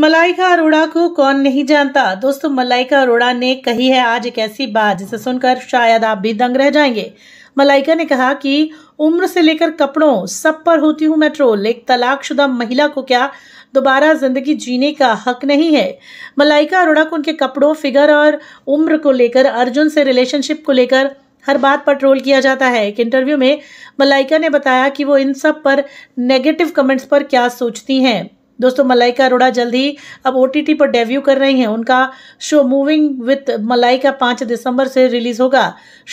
मलाइका अरोड़ा को कौन नहीं जानता दोस्तों मलाइका अरोड़ा ने कही है आज एक ऐसी बात जिसे सुनकर शायद आप भी दंग रह जाएंगे मलाइका ने कहा कि उम्र से लेकर कपड़ों सब पर होती हूँ मैं ट्रोल एक तलाकशुदा महिला को क्या दोबारा ज़िंदगी जीने का हक नहीं है मलाइका अरोड़ा को उनके कपड़ों फिगर और उम्र को लेकर अर्जुन से रिलेशनशिप को लेकर हर बात पर ट्रोल किया जाता है एक इंटरव्यू में मलाइका ने बताया कि वो इन सब पर नेगेटिव कमेंट्स पर क्या सोचती हैं दोस्तों मलाइका अरोड़ा जल्द ही अब ओ पर डेब्यू कर रही हैं उनका शो मूविंग विथ मलाइका पाँच दिसंबर से रिलीज़ होगा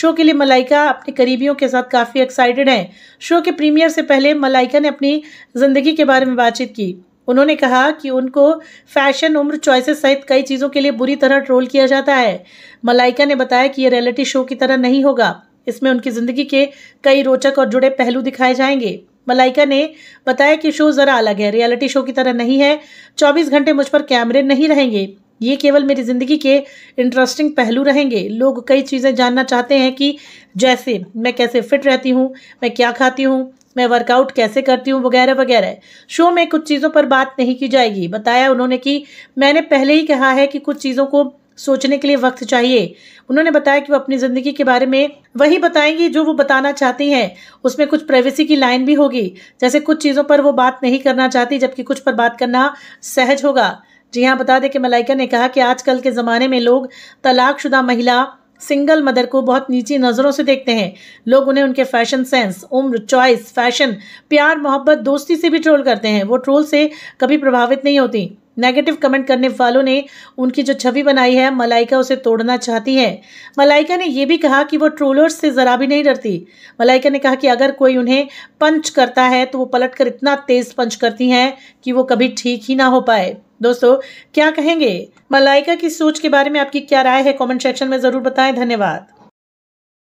शो के लिए मलाइका अपने करीबियों के साथ काफ़ी एक्साइटेड हैं शो के प्रीमियर से पहले मलाइका ने अपनी ज़िंदगी के बारे में बातचीत की उन्होंने कहा कि उनको फैशन उम्र चॉइसेस सहित कई चीज़ों के लिए बुरी तरह ट्रोल किया जाता है मलाइका ने बताया कि ये रियलिटी शो की तरह नहीं होगा इसमें उनकी ज़िंदगी के कई रोचक और जुड़े पहलू दिखाए जाएंगे मलाइका ने बताया कि शो ज़रा अलग है रियलिटी शो की तरह नहीं है 24 घंटे मुझ पर कैमरे नहीं रहेंगे ये केवल मेरी ज़िंदगी के इंटरेस्टिंग पहलू रहेंगे लोग कई चीज़ें जानना चाहते हैं कि जैसे मैं कैसे फिट रहती हूँ मैं क्या खाती हूँ मैं वर्कआउट कैसे करती हूँ वगैरह वगैरह शो में कुछ चीज़ों पर बात नहीं की जाएगी बताया उन्होंने कि मैंने पहले ही कहा है कि कुछ चीज़ों को सोचने के लिए वक्त चाहिए उन्होंने बताया कि वो अपनी ज़िंदगी के बारे में वही बताएंगी जो वो बताना चाहती हैं उसमें कुछ प्राइवेसी की लाइन भी होगी जैसे कुछ चीज़ों पर वो बात नहीं करना चाहती जबकि कुछ पर बात करना सहज होगा जी हाँ बता दें कि मलाइका ने कहा कि आजकल के ज़माने में लोग तलाकशुदा महिला सिंगल मदर को बहुत नीची नज़रों से देखते हैं लोग उन्हें उनके फैशन सेंस उम्र चॉइस फैशन प्यार मोहब्बत दोस्ती से भी ट्रोल करते हैं वो ट्रोल से कभी प्रभावित नहीं होती नेगेटिव कमेंट करने वालों ने उनकी जो छवि बनाई है मलाइका उसे तोड़ना चाहती है मलाइका ने यह भी कहा कि वो ट्रोलर्स से ज़रा भी नहीं डरती मलाइका ने कहा कि अगर कोई उन्हें पंच करता है तो वो पलट कर इतना तेज़ पंच करती हैं कि वो कभी ठीक ही ना हो पाए दोस्तों क्या कहेंगे मलाइका की सोच के बारे में आपकी क्या राय है कमेंट सेक्शन में ज़रूर बताएं धन्यवाद